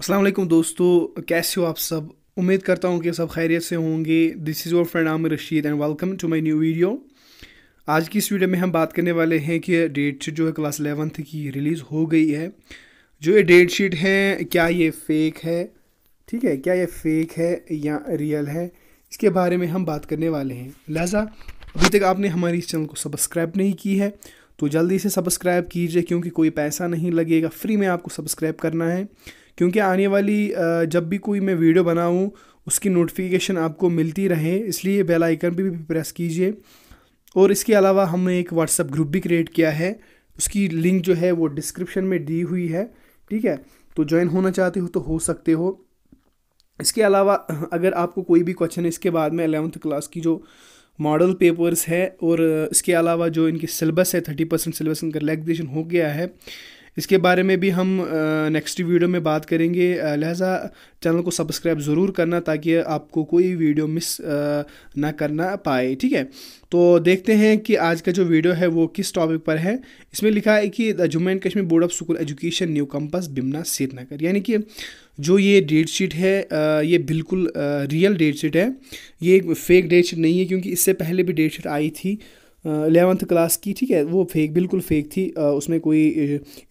असलम दोस्तों कैसे हो आप सब उम्मीद करता हूँ कि सब खैरियत से होंगे this is your friend Aamir Rashid and welcome to my new video आज की इस वीडियो में हम बात करने वाले हैं कि डेट शीट जो है क्लास एलेवंथ की रिलीज़ हो गई है जो ये डेट शीट है क्या ये फेक है ठीक है क्या ये फेक है या रियल है इसके बारे में हम बात करने वाले हैं लिहाजा अभी तक आपने हमारी इस चैनल को सब्सक्राइब नहीं की है तो जल्दी से सब्सक्राइब कीजिए क्योंकि कोई पैसा नहीं लगेगा फ्री में आपको सब्सक्राइब करना है क्योंकि आने वाली जब भी कोई मैं वीडियो बनाऊँ उसकी नोटिफिकेशन आपको मिलती रहे इसलिए बेल आइकन पर भी प्रेस कीजिए और इसके अलावा हमने एक व्हाट्सअप ग्रुप भी क्रिएट किया है उसकी लिंक जो है वो डिस्क्रिप्शन में दी हुई है ठीक है तो ज्वाइन होना चाहते हो तो हो सकते हो इसके अलावा अगर आपको कोई भी क्वेश्चन इसके बाद में एलेवंथ क्लास की जो मॉडल पेपर्स है और इसके अलावा जो इनकी सिलेबस है थर्टी परसेंट सिलेबस इनका रिलैक्सेशन हो गया है इसके बारे में भी हम नेक्स्ट वीडियो में बात करेंगे लिहाजा चैनल को सब्सक्राइब ज़रूर करना ताकि आपको कोई वीडियो मिस ना करना पाए ठीक है तो देखते हैं कि आज का जो वीडियो है वो किस टॉपिक पर है इसमें लिखा है कि the Jammu and Kashmir board of school education new campus Bemina Srinagar यानी कि जो ये डेट शीट है ये बिल्कुल रियल डेट शीट है ये फेक डेट शीट नहीं है क्योंकि इससे पहले भी डेट शीट आई थी एलेवंथ क्लास की ठीक है वो फेक बिल्कुल फेक थी उसमें कोई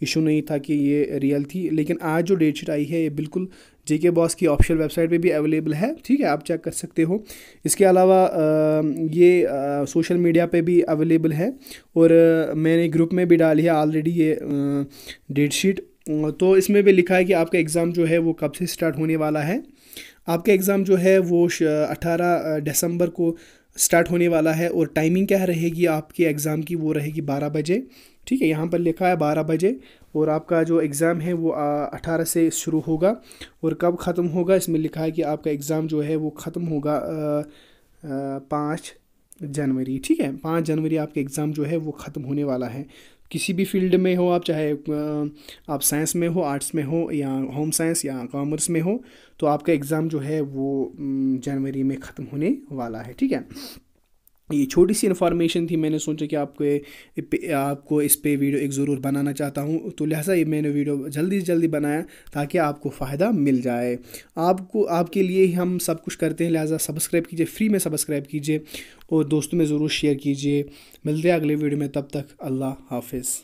इशू नहीं था कि ये रियल थी लेकिन आज जो डेट शीट आई है ये बिल्कुल जे के बॉस की ऑफिशियल वेबसाइट पे भी अवेलेबल है ठीक है आप चेक कर सकते हो इसके अलावा ये सोशल मीडिया पे भी अवेलेबल है और मैंने ग्रुप में भी डाली है ऑलरेडी ये डेट शीट तो इसमें भी लिखा है कि आपका एग्ज़ाम जो है वो कब से स्टार्ट होने वाला है आपका एग्ज़ाम जो है वो अठारह दिसंबर को स्टार्ट होने वाला है और टाइमिंग क्या रहेगी आपके एग्ज़ाम की वो रहेगी बारह बजे ठीक है यहाँ पर लिखा है बारह बजे और आपका जो एग्ज़ाम है वो अठारह से शुरू होगा और कब ख़त्म होगा इसमें लिखा है कि आपका एग्ज़ाम जो है वो ख़त्म होगा पाँच जनवरी ठीक है पाँच जनवरी आपका एग्ज़ाम जो है वो ख़त्म होने वाला है किसी भी फील्ड में हो आप चाहे आप साइंस में हो आर्ट्स में हो या होम साइंस या कॉमर्स में हो तो आपका एग्ज़ाम जो है वो जनवरी में ख़त्म होने वाला है ठीक है ये छोटी सी इन्फॉर्मेशन थी मैंने सोचा कि आपको आपको इस पे वीडियो एक ज़रूर बनाना चाहता हूँ तो लिहाजा ये मैंने वीडियो जल्दी से जल्दी बनाया ताकि आपको फ़ायदा मिल जाए आपको आपके लिए ही हम सब कुछ करते हैं लिहाजा सब्सक्राइब कीजिए फ्री में सब्सक्राइब कीजिए और दोस्तों में ज़रूर शेयर कीजिए मिलते हैं अगले वीडियो में तब तक अल्लाह हाफिज़